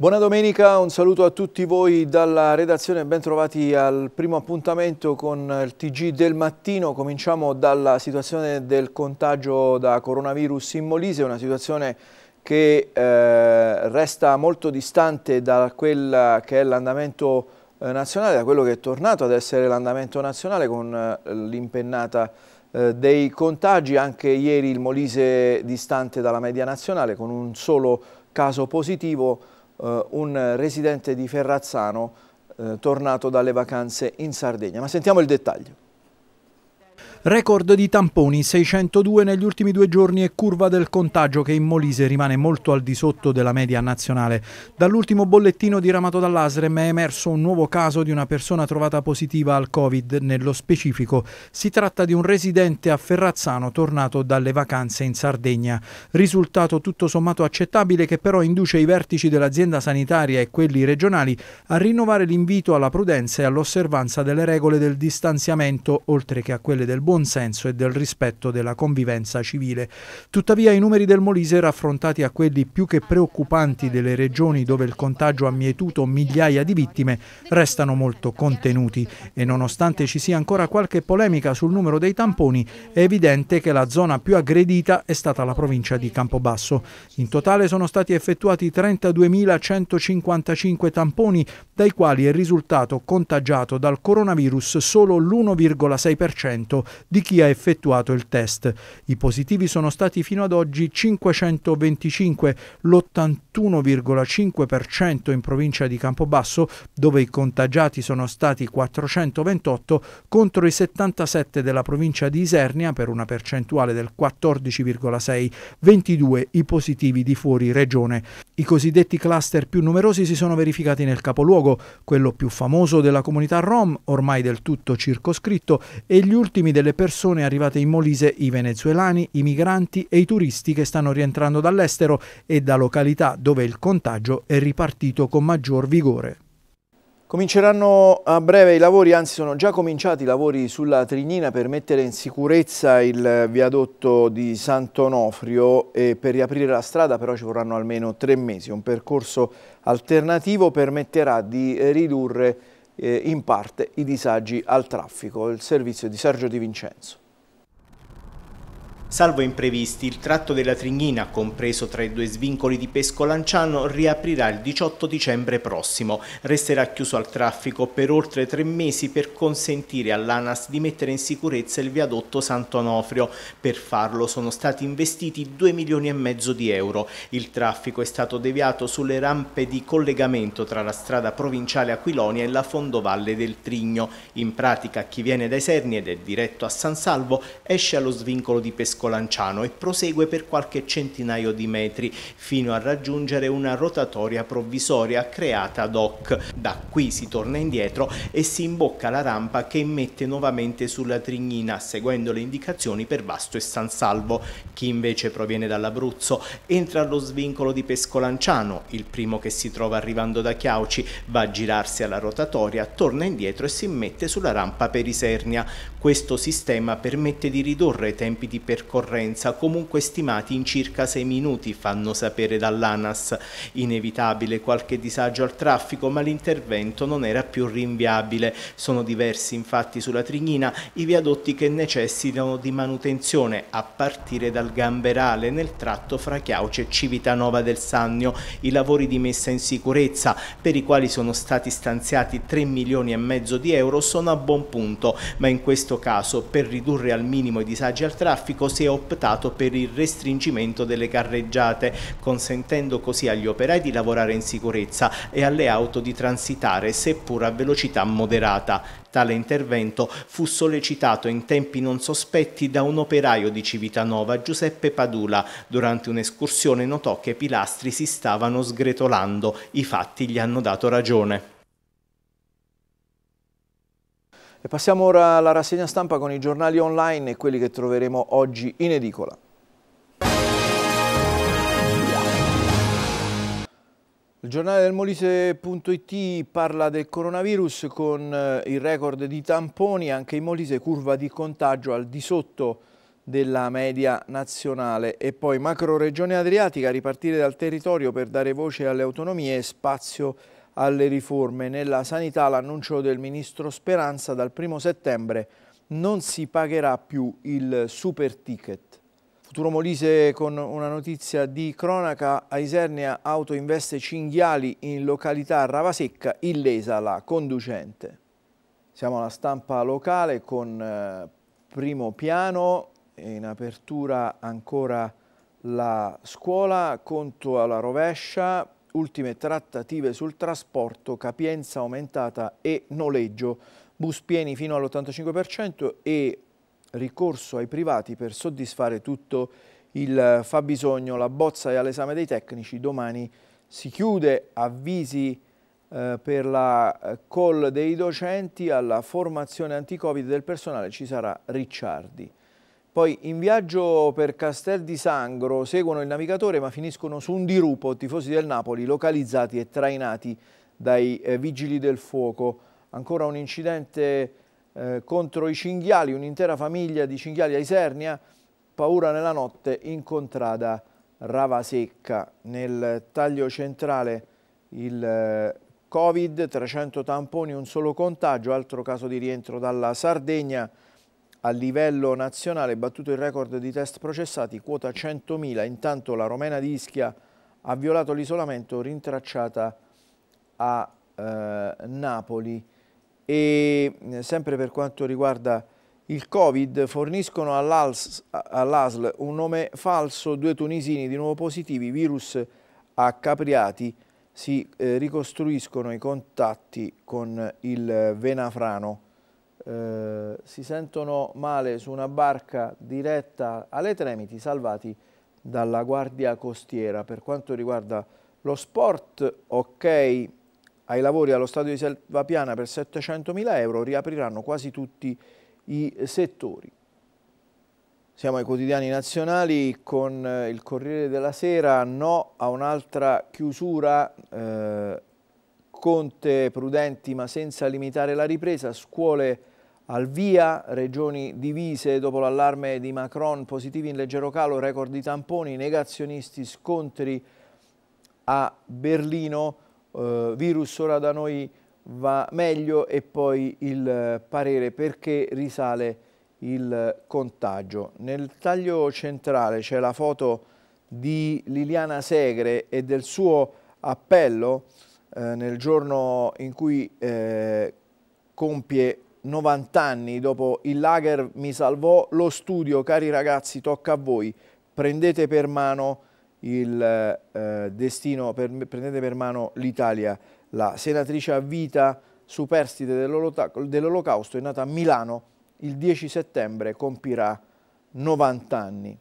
Buona domenica, un saluto a tutti voi dalla redazione, bentrovati al primo appuntamento con il TG del mattino. Cominciamo dalla situazione del contagio da coronavirus in Molise, una situazione che eh, resta molto distante da quella che è l'andamento eh, nazionale, da quello che è tornato ad essere l'andamento nazionale con eh, l'impennata eh, dei contagi. Anche ieri il Molise distante dalla media nazionale con un solo caso positivo eh, un residente di Ferrazzano eh, tornato dalle vacanze in Sardegna. Ma sentiamo il dettaglio. Record di tamponi 602 negli ultimi due giorni e curva del contagio che in Molise rimane molto al di sotto della media nazionale. Dall'ultimo bollettino diramato dall'ASREM è emerso un nuovo caso di una persona trovata positiva al Covid. Nello specifico si tratta di un residente a Ferrazzano tornato dalle vacanze in Sardegna. Risultato tutto sommato accettabile che però induce i vertici dell'azienda sanitaria e quelli regionali a rinnovare l'invito alla prudenza e all'osservanza delle regole del distanziamento oltre che a quelle del senso e del rispetto della convivenza civile. Tuttavia i numeri del Molise raffrontati a quelli più che preoccupanti delle regioni dove il contagio ha mietuto migliaia di vittime restano molto contenuti e nonostante ci sia ancora qualche polemica sul numero dei tamponi è evidente che la zona più aggredita è stata la provincia di Campobasso. In totale sono stati effettuati 32.155 tamponi dai quali è risultato contagiato dal coronavirus solo l'1,6% di chi ha effettuato il test. I positivi sono stati fino ad oggi 525, l'81,5% in provincia di Campobasso, dove i contagiati sono stati 428 contro i 77 della provincia di Isernia per una percentuale del 14,6, 22 i positivi di fuori regione. I cosiddetti cluster più numerosi si sono verificati nel capoluogo, quello più famoso della comunità Rom, ormai del tutto circoscritto, e gli ultimi delle le persone arrivate in Molise, i venezuelani, i migranti e i turisti che stanno rientrando dall'estero e da località dove il contagio è ripartito con maggior vigore. Cominceranno a breve i lavori, anzi sono già cominciati i lavori sulla Trinina per mettere in sicurezza il viadotto di Sant'Onofrio e per riaprire la strada però ci vorranno almeno tre mesi. Un percorso alternativo permetterà di ridurre eh, in parte i disagi al traffico. Il servizio di Sergio Di Vincenzo. Salvo imprevisti, il tratto della Trignina, compreso tra i due svincoli di Pescolanciano, riaprirà il 18 dicembre prossimo. Resterà chiuso al traffico per oltre tre mesi per consentire all'ANAS di mettere in sicurezza il viadotto Sant'Onofrio. Per farlo sono stati investiti 2 milioni e mezzo di euro. Il traffico è stato deviato sulle rampe di collegamento tra la strada provinciale Aquilonia e la fondovalle del Trigno. In pratica chi viene dai Serni ed è diretto a San Salvo esce allo svincolo di Pescolanciano Francesco Lanciano e prosegue per qualche centinaio di metri fino a raggiungere una rotatoria provvisoria creata ad hoc. Da qui si torna indietro e si imbocca la rampa che immette nuovamente sulla Trignina seguendo le indicazioni per Vasto e San Salvo. Chi invece proviene dall'Abruzzo entra allo svincolo di Pescolanciano, il primo che si trova arrivando da Chiauci, va a girarsi alla rotatoria, torna indietro e si immette sulla rampa Perisernia. Questo sistema permette di ridurre i tempi di percorrenza comunque stimati in circa 6 minuti, fanno sapere dall'ANAS. Inevitabile qualche disagio al traffico, ma l'intervento non era più rinviabile. Sono diversi infatti sulla Trignina i viadotti che necessitano di manutenzione, a partire dal Gamberale nel tratto fra Chiauce e Civitanova del Sannio, i lavori di messa in sicurezza, per i quali sono stati stanziati 3 milioni e mezzo di euro, sono a buon punto, ma in questo questo caso per ridurre al minimo i disagi al traffico si è optato per il restringimento delle carreggiate, consentendo così agli operai di lavorare in sicurezza e alle auto di transitare seppur a velocità moderata. Tale intervento fu sollecitato in tempi non sospetti da un operaio di Civitanova, Giuseppe Padula. Durante un'escursione notò che i pilastri si stavano sgretolando. I fatti gli hanno dato ragione. E passiamo ora alla rassegna stampa con i giornali online e quelli che troveremo oggi in edicola. Il giornale del Molise.it parla del coronavirus con eh, il record di tamponi, anche in Molise curva di contagio al di sotto della media nazionale e poi macro regione adriatica, ripartire dal territorio per dare voce alle autonomie e spazio alle riforme nella sanità l'annuncio del ministro Speranza dal 1 settembre non si pagherà più il super ticket. Futuro Molise con una notizia di cronaca, a Isernia auto investe cinghiali in località Ravasecca, illesa la conducente. Siamo alla stampa locale con eh, primo piano, in apertura ancora la scuola, conto alla rovescia, ultime trattative sul trasporto, capienza aumentata e noleggio, bus pieni fino all'85% e ricorso ai privati per soddisfare tutto il fabbisogno. La bozza è all'esame dei tecnici, domani si chiude, avvisi eh, per la eh, call dei docenti alla formazione anti-covid del personale ci sarà Ricciardi. Poi in viaggio per Castel di Sangro seguono il navigatore ma finiscono su un dirupo tifosi del Napoli localizzati e trainati dai eh, vigili del fuoco. Ancora un incidente eh, contro i cinghiali, un'intera famiglia di cinghiali a Isernia, paura nella notte in contrada Ravasecca. Nel taglio centrale il eh, Covid, 300 tamponi, un solo contagio, altro caso di rientro dalla Sardegna a livello nazionale battuto il record di test processati, quota 100.000. Intanto la romena di Ischia ha violato l'isolamento rintracciata a eh, Napoli. E eh, sempre per quanto riguarda il Covid, forniscono all'ASL all un nome falso, due tunisini di nuovo positivi, virus a Capriati, si eh, ricostruiscono i contatti con il Venafrano. Eh, si sentono male su una barca diretta alle Tremiti, salvati dalla guardia costiera. Per quanto riguarda lo sport, ok, ai lavori allo stadio di Selvapiana per 700.000 euro riapriranno quasi tutti i settori. Siamo ai quotidiani nazionali con eh, il Corriere della Sera, no a un'altra chiusura, eh, Conte prudenti ma senza limitare la ripresa, scuole al via, regioni divise dopo l'allarme di Macron, positivi in leggero calo, record di tamponi, negazionisti, scontri a Berlino, eh, virus ora da noi va meglio e poi il parere perché risale il contagio. Nel taglio centrale c'è la foto di Liliana Segre e del suo appello eh, nel giorno in cui eh, compie 90 anni dopo il lager mi salvò, lo studio, cari ragazzi, tocca a voi. Prendete per mano il eh, destino, per, prendete per mano l'Italia. La senatrice a vita superstite dell'Olocausto è nata a Milano il 10 settembre, compirà 90 anni.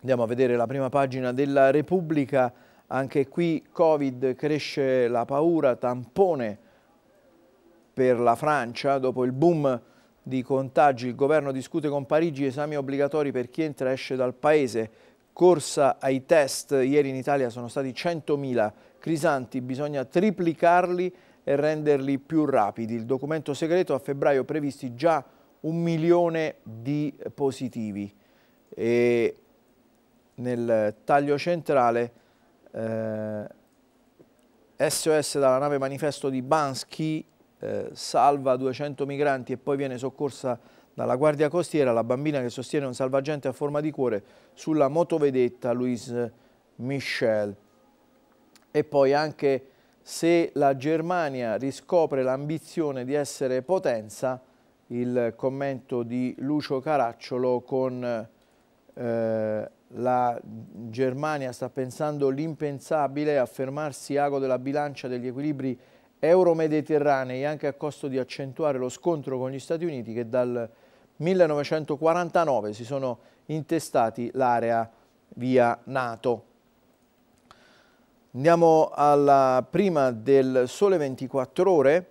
Andiamo a vedere la prima pagina della Repubblica, anche qui Covid cresce la paura, tampone per la Francia, dopo il boom di contagi, il governo discute con Parigi esami obbligatori per chi entra e esce dal paese, corsa ai test, ieri in Italia sono stati 100.000 crisanti, bisogna triplicarli e renderli più rapidi. Il documento segreto a febbraio previsti già un milione di positivi. E nel taglio centrale eh, SOS dalla nave manifesto di Bansky eh, salva 200 migranti e poi viene soccorsa dalla Guardia Costiera la bambina che sostiene un salvagente a forma di cuore sulla motovedetta Louise Michel. E poi anche se la Germania riscopre l'ambizione di essere potenza, il commento di Lucio Caracciolo con eh, la Germania sta pensando l'impensabile, a fermarsi ago della bilancia degli equilibri euro-mediterranei anche a costo di accentuare lo scontro con gli Stati Uniti che dal 1949 si sono intestati l'area via Nato. Andiamo alla prima del Sole 24 Ore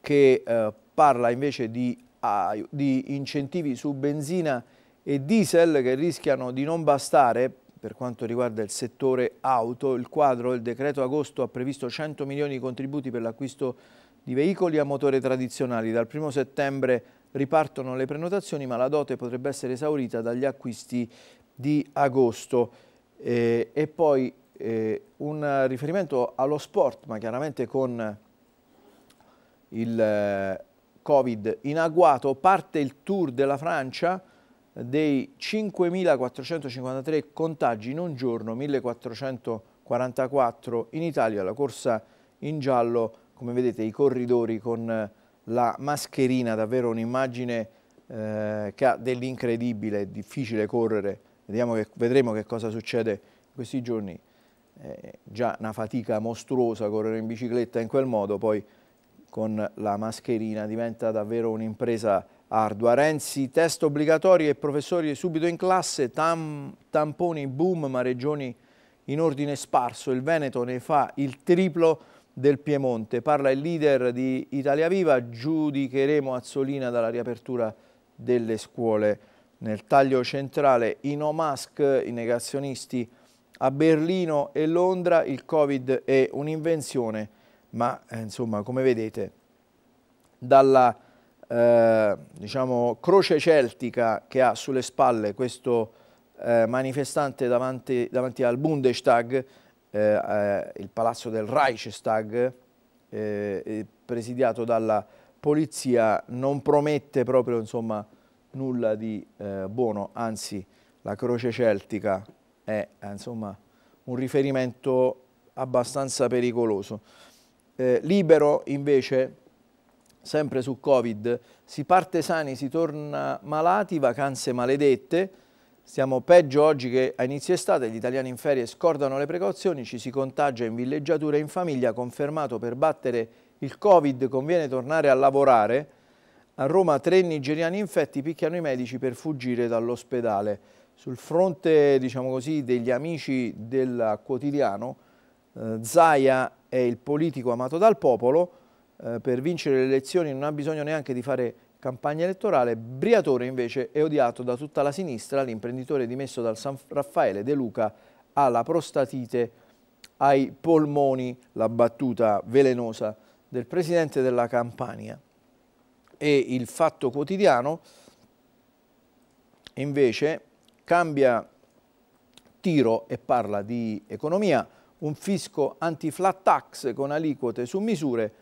che eh, parla invece di, ah, di incentivi su benzina e diesel che rischiano di non bastare per quanto riguarda il settore auto, il quadro il decreto agosto ha previsto 100 milioni di contributi per l'acquisto di veicoli a motore tradizionali. Dal 1 settembre ripartono le prenotazioni, ma la dote potrebbe essere esaurita dagli acquisti di agosto. Eh, e poi eh, un riferimento allo sport, ma chiaramente con il eh, Covid in agguato, parte il Tour della Francia dei 5.453 contagi in un giorno, 1.444 in Italia, la corsa in giallo, come vedete i corridori con eh, la mascherina, davvero un'immagine eh, che ha dell'incredibile, è difficile correre, che, vedremo che cosa succede in questi giorni, eh, già una fatica mostruosa correre in bicicletta in quel modo, poi con la mascherina diventa davvero un'impresa ardua. Renzi, test obbligatori e professori subito in classe, tam, tamponi boom ma regioni in ordine sparso. Il Veneto ne fa il triplo del Piemonte. Parla il leader di Italia Viva, giudicheremo Azzolina dalla riapertura delle scuole. Nel taglio centrale i no mask, i negazionisti a Berlino e Londra, il Covid è un'invenzione, ma eh, insomma come vedete dalla eh, diciamo, croce celtica che ha sulle spalle questo eh, manifestante davanti, davanti, al Bundestag, eh, eh il palazzo del Reichstag, eh, presidiato dalla polizia, non promette proprio insomma, nulla di buono, anzi la croce celtica è insomma, un riferimento abbastanza pericoloso. libero invece sempre su Covid, si parte sani, si torna malati, vacanze maledette, stiamo peggio oggi che a inizio estate, gli italiani in ferie scordano le precauzioni, ci si contagia in villeggiatura e in famiglia, confermato per battere il Covid conviene tornare a lavorare, a Roma tre nigeriani infetti picchiano i medici per fuggire dall'ospedale. Sul fronte diciamo così, degli amici del quotidiano, eh, Zaia è il politico amato dal popolo, eh, per vincere le elezioni non ha bisogno neanche di fare campagna elettorale, Briatore invece è odiato da tutta la sinistra, l'imprenditore dimesso dal San Raffaele De Luca ha la prostatite ai polmoni, la battuta velenosa del presidente della Campania. E il Fatto Quotidiano invece cambia tiro e parla di economia, un fisco anti-flat tax con aliquote su misure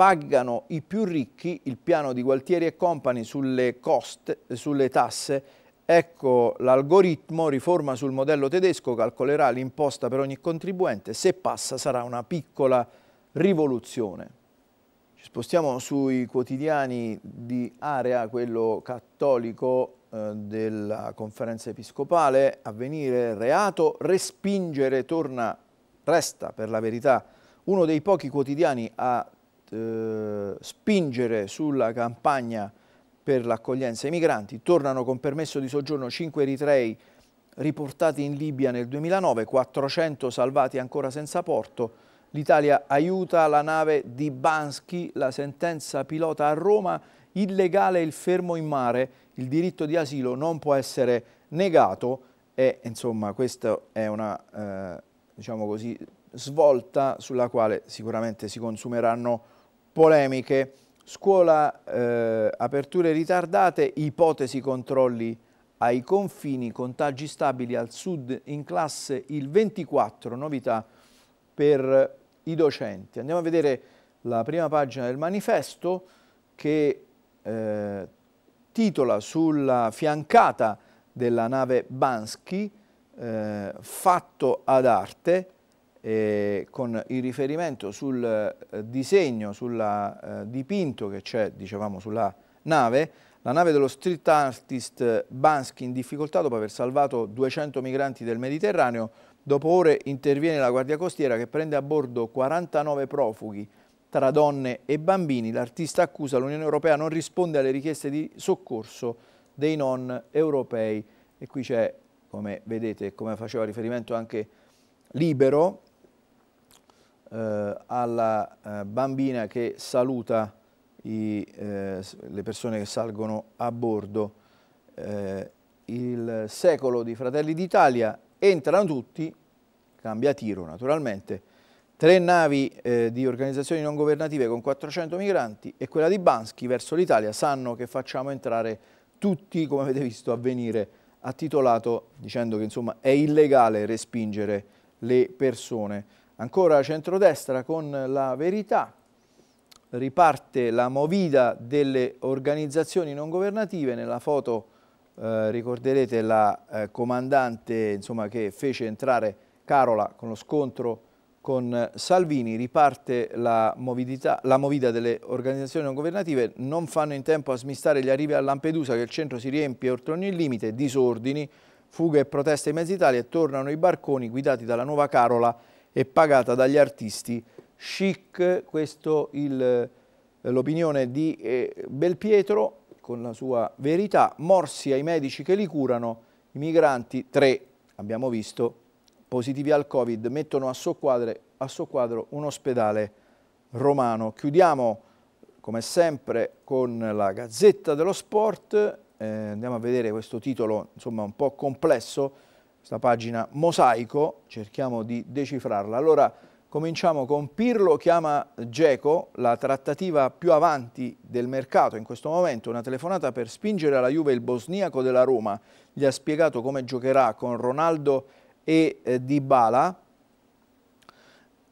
pagano i più ricchi, il piano di Gualtieri e Company sulle, coste, sulle tasse, ecco l'algoritmo, riforma sul modello tedesco, calcolerà l'imposta per ogni contribuente, se passa sarà una piccola rivoluzione. Ci spostiamo sui quotidiani di area, quello cattolico eh, della conferenza episcopale, avvenire reato, respingere torna, resta per la verità, uno dei pochi quotidiani a eh, spingere sulla campagna per l'accoglienza ai migranti. Tornano con permesso di soggiorno 5 eritrei riportati in Libia nel 2009, 400 salvati ancora senza porto. L'Italia aiuta la nave di Bansky, la sentenza pilota a Roma, illegale il fermo in mare, il diritto di asilo non può essere negato e insomma questa è una eh, diciamo così, svolta sulla quale sicuramente si consumeranno polemiche, scuola, eh, aperture ritardate, ipotesi controlli ai confini, contagi stabili al sud in classe il 24, novità per i docenti. Andiamo a vedere la prima pagina del manifesto che eh, titola sulla fiancata della nave Bansky, eh, fatto ad arte, eh, con il riferimento sul eh, disegno, sul eh, dipinto che c'è, dicevamo, sulla nave, la nave dello street artist Bansky in difficoltà dopo aver salvato 200 migranti del Mediterraneo, dopo ore interviene la Guardia Costiera che prende a bordo 49 profughi tra donne e bambini. L'artista accusa l'Unione Europea non risponde alle richieste di soccorso dei non europei e qui c'è, come vedete, come faceva riferimento anche Libero, eh, alla eh, bambina che saluta i, eh, le persone che salgono a bordo. Eh, il secolo di Fratelli d'Italia entrano tutti, cambia tiro naturalmente, tre navi eh, di organizzazioni non governative con 400 migranti e quella di Bansky verso l'Italia sanno che facciamo entrare tutti, come avete visto avvenire, ha titolato dicendo che insomma è illegale respingere le persone. Ancora centrodestra con la verità, riparte la movida delle organizzazioni non governative, nella foto eh, ricorderete la eh, comandante insomma, che fece entrare Carola con lo scontro con Salvini, riparte la, movidità, la movida delle organizzazioni non governative, non fanno in tempo a smistare gli arrivi a Lampedusa che il centro si riempie oltre ogni limite, disordini, fughe e proteste in mezzo Italia e tornano i barconi guidati dalla nuova Carola e pagata dagli artisti chic. Questo eh, l'opinione di eh, Belpietro con la sua verità. Morsi ai medici che li curano, i migranti, tre abbiamo visto, positivi al Covid, mettono a soquadro, a soqquadro un ospedale romano. Chiudiamo come sempre con la Gazzetta dello Sport, eh, andiamo a vedere questo titolo insomma un po' complesso, questa pagina mosaico, cerchiamo di decifrarla. Allora cominciamo con Pirlo chiama Geco, la trattativa più avanti del mercato in questo momento, una telefonata per spingere alla Juve il bosniaco della Roma, gli ha spiegato come giocherà con Ronaldo e eh, Dybala.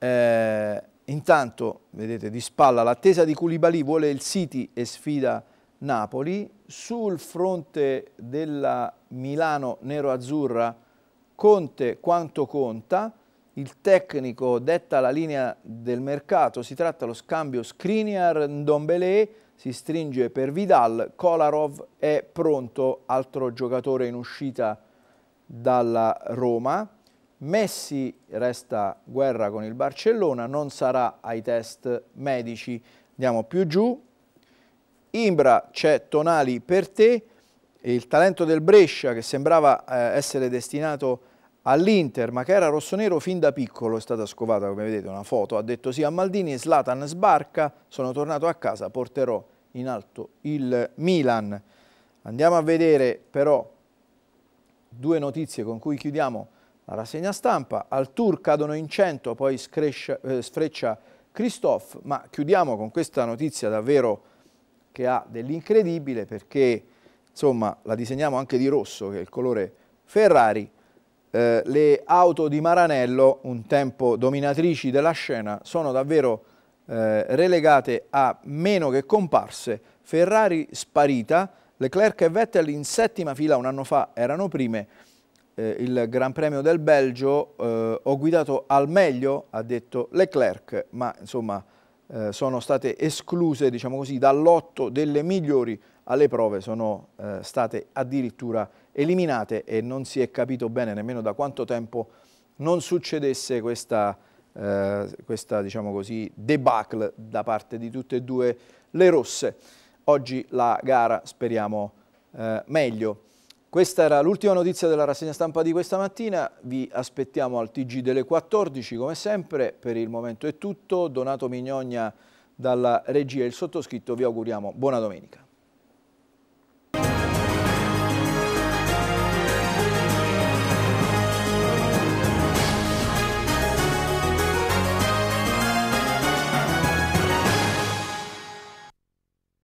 Eh, intanto, vedete, di spalla l'attesa di Koulibaly vuole il City e sfida Napoli. Sul fronte della Milano nero-azzurra Conte quanto conta, il tecnico detta la linea del mercato, si tratta dello scambio Skriniar-Ndombele, si stringe per Vidal, Kolarov è pronto, altro giocatore in uscita dalla Roma, Messi resta guerra con il Barcellona, non sarà ai test medici, andiamo più giù, Imbra c'è Tonali per te, il talento del Brescia che sembrava eh, essere destinato all'Inter, ma che era rossonero fin da piccolo, è stata scovata come vedete una foto, ha detto sì a Maldini, Slatan sbarca, sono tornato a casa, porterò in alto il Milan. Andiamo a vedere però due notizie con cui chiudiamo la rassegna stampa, al Tour cadono in 100, poi screscia, eh, sfreccia Christophe, ma chiudiamo con questa notizia davvero che ha dell'incredibile perché insomma la disegniamo anche di rosso che è il colore Ferrari eh, le auto di Maranello, un tempo dominatrici della scena, sono davvero eh, relegate a meno che comparse, Ferrari sparita, Leclerc e Vettel in settima fila un anno fa erano prime, eh, il Gran Premio del Belgio eh, ho guidato al meglio, ha detto Leclerc, ma insomma eh, sono state escluse diciamo così, dall'otto delle migliori alle prove, sono state addirittura escluse eliminate e non si è capito bene nemmeno da quanto tempo non succedesse questa, eh, questa diciamo così, debacle da parte di tutte e due le rosse. Oggi la gara speriamo eh, meglio. Questa era l'ultima notizia della rassegna stampa di questa mattina, vi aspettiamo al TG delle 14 come sempre, per il momento è tutto, Donato Mignogna dalla regia e il sottoscritto vi auguriamo buona domenica.